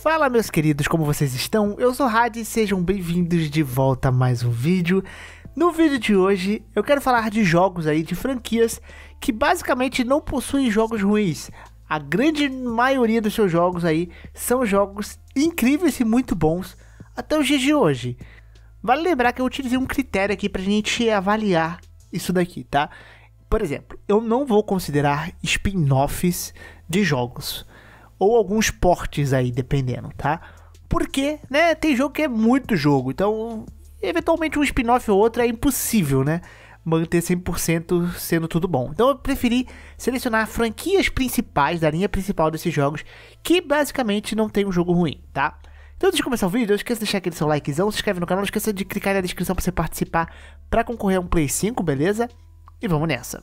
Fala meus queridos, como vocês estão? Eu sou Hadi e sejam bem-vindos de volta a mais um vídeo. No vídeo de hoje eu quero falar de jogos aí, de franquias que basicamente não possuem jogos ruins. A grande maioria dos seus jogos aí são jogos incríveis e muito bons até os dias de hoje. Vale lembrar que eu utilizei um critério aqui pra gente avaliar isso daqui, tá? Por exemplo, eu não vou considerar spin-offs de jogos ou alguns portes aí, dependendo, tá? Porque, né, tem jogo que é muito jogo, então eventualmente um spin-off ou outro é impossível, né? Manter 100% sendo tudo bom. Então eu preferi selecionar franquias principais da linha principal desses jogos, que basicamente não tem um jogo ruim, tá? Então, antes de começar o vídeo, não esqueça de deixar aquele seu likezão, se inscreve no canal, não esqueça de clicar na descrição para você participar para concorrer a um Play 5, beleza? E vamos nessa!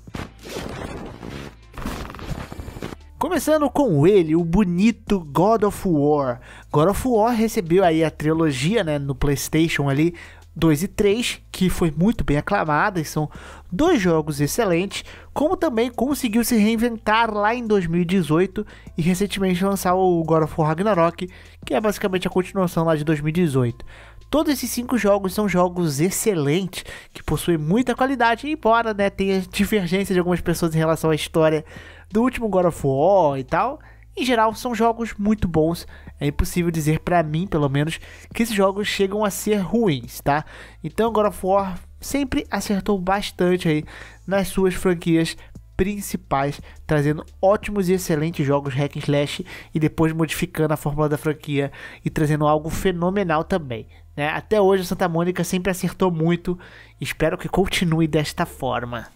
Começando com ele, o bonito God of War. God of War recebeu aí a trilogia, né, no PlayStation ali 2 e 3, que foi muito bem aclamada e são dois jogos excelentes, como também conseguiu se reinventar lá em 2018 e recentemente lançar o God of War Ragnarok, que é basicamente a continuação lá de 2018. Todos esses cinco jogos são jogos excelentes, que possuem muita qualidade, embora né, tenha divergência de algumas pessoas em relação à história do último God of War e tal. Em geral, são jogos muito bons. É impossível dizer, para mim pelo menos, que esses jogos chegam a ser ruins, tá? Então, God of War sempre acertou bastante aí nas suas franquias principais, trazendo ótimos e excelentes jogos hack and slash e depois modificando a fórmula da franquia e trazendo algo fenomenal também. Né? Até hoje a Santa Mônica sempre acertou muito, espero que continue desta forma.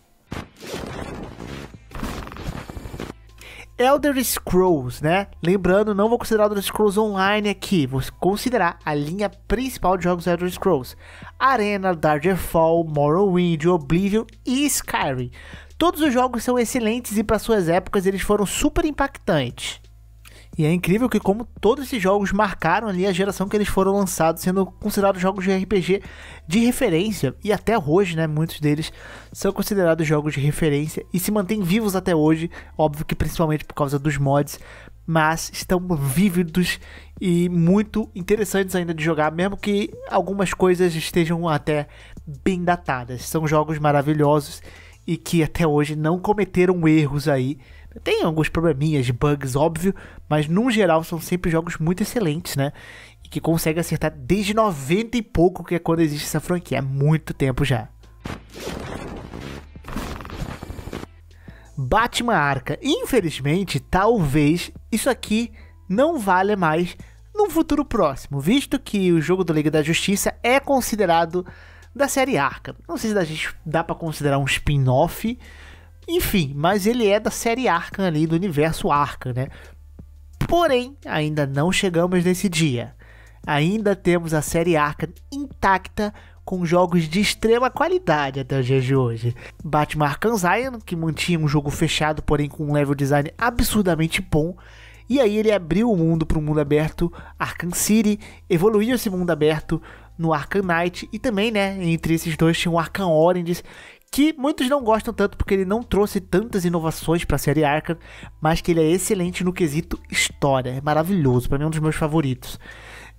Elder Scrolls, né? Lembrando, não vou considerar Elder Scrolls Online aqui, vou considerar a linha principal de jogos Elder Scrolls: Arena, Daggerfall, Morrowind, Oblivion e Skyrim. Todos os jogos são excelentes e para suas épocas eles foram super impactantes. E é incrível que como todos esses jogos marcaram ali a geração que eles foram lançados, sendo considerados jogos de RPG de referência e até hoje, né, muitos deles são considerados jogos de referência e se mantêm vivos até hoje, óbvio que principalmente por causa dos mods, mas estão vívidos e muito interessantes ainda de jogar, mesmo que algumas coisas estejam até bem datadas. São jogos maravilhosos e que até hoje não cometeram erros aí. Tem alguns probleminhas, bugs, óbvio, mas num geral são sempre jogos muito excelentes, né? E que consegue acertar desde 90 e pouco, que é quando existe essa franquia, há é muito tempo já. Batman Arca. Infelizmente, talvez isso aqui não valha mais num futuro próximo, visto que o jogo do Liga da Justiça é considerado da série Arca. Não sei se dá para considerar um spin-off, enfim, mas ele é da série Arkham ali, do universo Arkham, né? Porém, ainda não chegamos nesse dia. Ainda temos a série Arkham intacta, com jogos de extrema qualidade até os dias de hoje. Batman Arkham Zion, que mantinha um jogo fechado, porém com um level design absurdamente bom, e aí ele abriu o mundo para o mundo aberto, Arkham City, evoluiu esse mundo aberto, no Arkham Knight. E também, né, entre esses dois tinha o Arkham Origins, que muitos não gostam tanto porque ele não trouxe tantas inovações para a série Arkham, mas que ele é excelente no quesito história, é maravilhoso, para mim é um dos meus favoritos.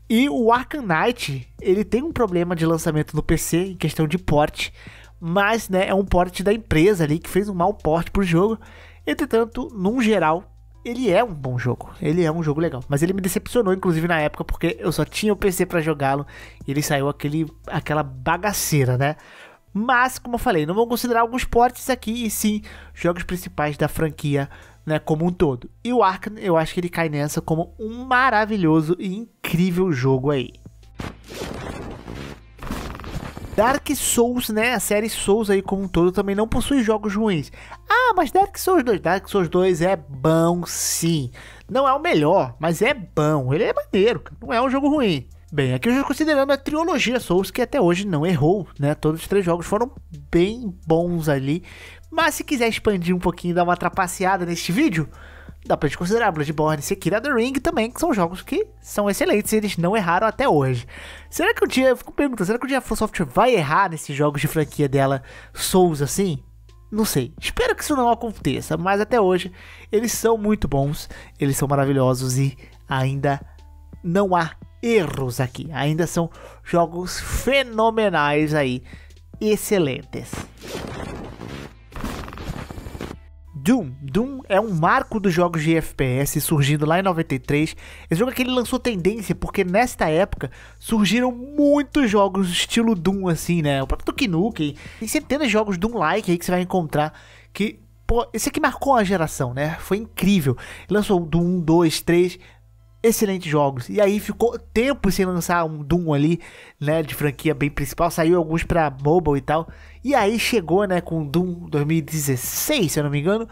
E o Arkham Knight, ele tem um problema de lançamento no PC em questão de porte, mas né, é um porte da empresa ali que fez um mau porte pro jogo. Entretanto, num geral, ele é um bom jogo. Ele é um jogo legal. Mas ele me decepcionou, inclusive, na época, porque eu só tinha o PC para jogá-lo. E ele saiu aquele, aquela bagaceira, né? Mas, como eu falei, não vou considerar alguns portes aqui, e sim jogos principais da franquia, né, como um todo. E o Arkane, eu acho que ele cai nessa como um maravilhoso e incrível jogo aí. Dark Souls, né? A série Souls aí como um todo também não possui jogos ruins. Ah, mas Dark Souls 2, Dark Souls 2 é bom sim. Não é o melhor, mas é bom. Ele é maneiro, não é um jogo ruim. Bem, aqui eu já considerando a trilogia Souls, que até hoje não errou, né? Todos os três jogos foram bem bons ali. Mas se quiser expandir um pouquinho e dar uma trapaceada neste vídeo, dá pra gente considerar Bloodborne, Sekiro, The Ring também, que são jogos que são excelentes e eles não erraram até hoje. Será que o um dia, eu fico perguntando, será que o um dia a From Software vai errar nesses jogos de franquia dela, Souls assim? Não sei, espero que isso não aconteça, mas até hoje eles são muito bons, eles são maravilhosos e ainda não há erros aqui. Ainda são jogos fenomenais aí, excelentes. Doom. Doom é um marco dos jogos de FPS, surgindo lá em 93. Esse jogo é que ele lançou tendência, porque nesta época surgiram muitos jogos estilo Doom, assim, né? O próprio Duke Nukem, tem centenas de jogos Doom-like aí que você vai encontrar, que... Pô, esse aqui marcou a geração, né? Foi incrível. lançou Doom 1, 2, 3, excelentes jogos. E aí ficou tempo sem lançar um Doom ali, né, de franquia bem principal, saiu alguns para mobile e tal. E aí chegou, né, com Doom 2016, se eu não me engano,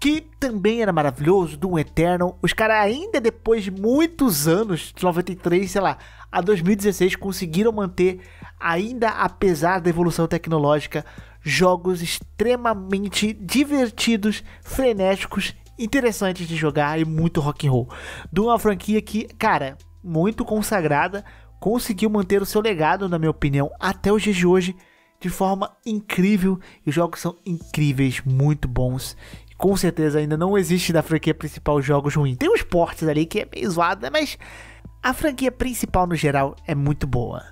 que também era maravilhoso, Doom Eternal. Os caras ainda depois de muitos anos, de 93, sei lá, a 2016 conseguiram manter ainda apesar da evolução tecnológica, jogos extremamente divertidos, frenéticos interessantes de jogar e muito rock and roll. De uma franquia que, cara, muito consagrada, conseguiu manter o seu legado, na minha opinião, até os dias de hoje, de forma incrível. E os jogos são incríveis, muito bons. com certeza ainda não existe da franquia principal jogos ruins. Tem os portes ali que é meio zoada, né? mas a franquia principal no geral é muito boa.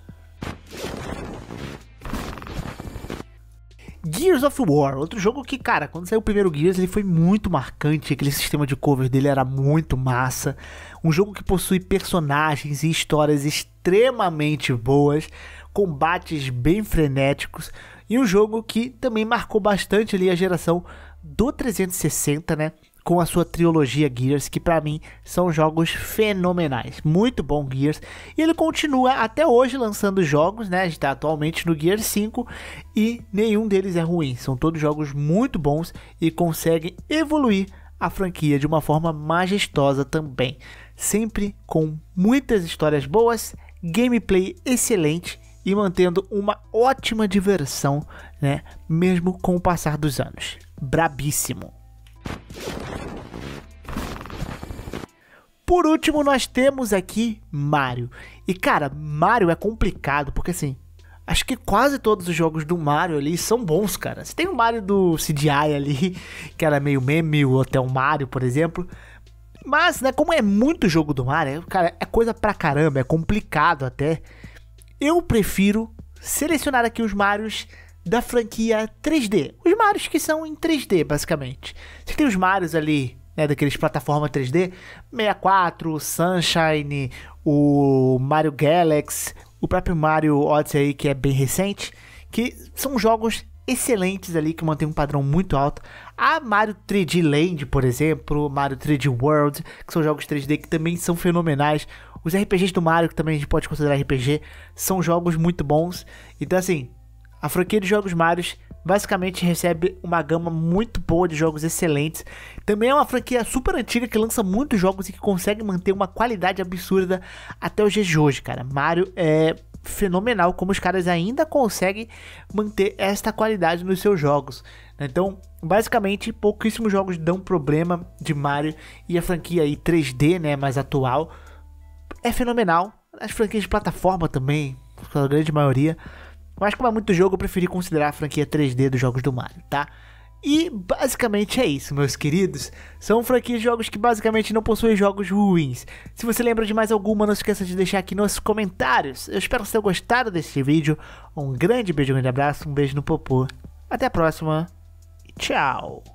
Gears of War, outro jogo que, cara, quando saiu o primeiro Gears, ele foi muito marcante, aquele sistema de cover dele era muito massa. Um jogo que possui personagens e histórias extremamente boas, combates bem frenéticos e um jogo que também marcou bastante ali a geração do 360, né? com a sua trilogia Gears, que para mim são jogos fenomenais. Muito bom Gears. E ele continua até hoje lançando jogos, né? A gente tá atualmente no Gears 5 e nenhum deles é ruim. São todos jogos muito bons e conseguem evoluir a franquia de uma forma majestosa também. Sempre com muitas histórias boas, gameplay excelente e mantendo uma ótima diversão, né? Mesmo com o passar dos anos. Brabíssimo! Por último, nós temos aqui Mario. E cara, Mario é complicado, porque assim, acho que quase todos os jogos do Mario ali são bons, cara. Você tem o Mario do CDI ali, que era meio meme, o Hotel Mario, por exemplo. Mas, né, como é muito jogo do Mario, é, cara, é coisa pra caramba, é complicado até. Eu prefiro selecionar aqui os Marios da franquia 3D. Os Marios que são em 3D, basicamente. Você tem os Marios ali, né, daqueles plataforma 3D, 64, Sunshine, o Mario Galaxy, o próprio Mario Odyssey aí, que é bem recente, que são jogos excelentes ali que mantêm um padrão muito alto. A Mario 3D Land, por exemplo, Mario 3D World, que são jogos 3D que também são fenomenais. Os RPGs do Mario, que também a gente pode considerar RPG, são jogos muito bons. Então, assim, a franquia de jogos Mario basicamente recebe uma gama muito boa de jogos excelentes. Também é uma franquia super antiga que lança muitos jogos e que consegue manter uma qualidade absurda até os dias de hoje, cara. Mario é fenomenal como os caras ainda conseguem manter esta qualidade nos seus jogos. Né? Então, basicamente, pouquíssimos jogos dão problema de Mario e a franquia aí 3D, né, mais atual, é fenomenal. As franquias de plataforma também, a grande maioria, mas como é muito jogo, eu preferi considerar a franquia 3D dos jogos do Mario, tá? E basicamente é isso, meus queridos. São franquias de jogos que basicamente não possuem jogos ruins. Se você lembra de mais alguma, não esqueça de deixar aqui nos comentários. Eu espero que tenham gostado desse vídeo. Um grande beijo, um grande abraço, um beijo no popô. Até a próxima e tchau!